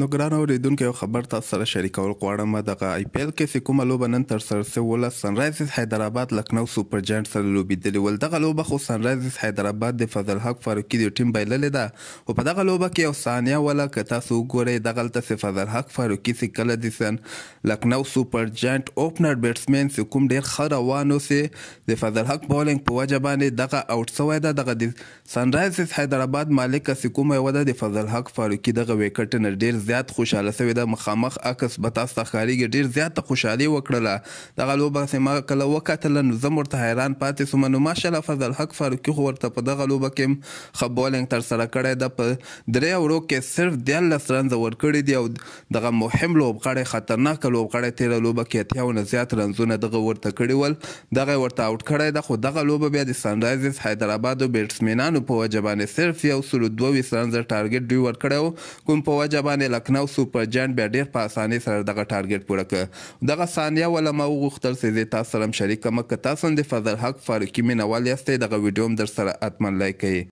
نو ګران اوریدونکو یو خبر تاسو سره شریکول غواړم دغه آی پی ایل کې کومه لوبه نن تر سره سوله سنرایزرز حیدرآباد لکنو سوپر جاینټ سره لوبېدلې ول دغه لوبه خو سنرایزرز حیدرآباد د فضل حق فاروقي د ټیم بایللې ده او په دغه لوبه کې یو ثانیه ولا که تاسو وګورئ دغه لته فضل حق فاروقي سي کله د سن لکنو سوپر جاینټ اوپنر بیټسمن سي کوم ډیر ښه روانو سي د فضل حق بولینګ په وجه باندې دغه اوټ سوی ده دغه د سنرایزرز حیدرآباد مالک سي کومه وده د فضل حق فاروقي دغه وکټ نه ډیر زیات خوشاله سوی ده مخامخ عکس به تاسو ته ښکارېږي ډېر زیاته خوشحالي وکړله دغه لوبه چې ما کله وکتله نو زه م ورته حیران پاتې سوم نو ماشاءالله فضلحق فاروقي خو ورته په دغه لوبه کې هم ښه بولینګ ترسره کړی ده په درې اورو کې صرف دیارلس رنزه ورکړي دي او دغه مهم لوبغاړی خطرناکه لوبغاړی تېره لوبه کې اتیاونه زیات رنزونه دغه ورته کړي ول دغه ورته آوټ کړی ده خو دغه لوبه بیا د سنرایزز حیدرآباد بیټسمینانو په وجه باندې صرف یو سلو دوه ویست رنزه ټارګټ دوی ورکړی و کوم په وجه باندې د لکنو سوپر جاینټ بیا ډیر په اسانۍ سره دغه ټارګټ پوره کړ دغه ثانیه ولا ما وغوښتل چې زه تاسو سره شریک کړم که تاسو د فضل حق فاروقي مینوال یاست دغه ویډیو هم در سره اتمن لایک کړئ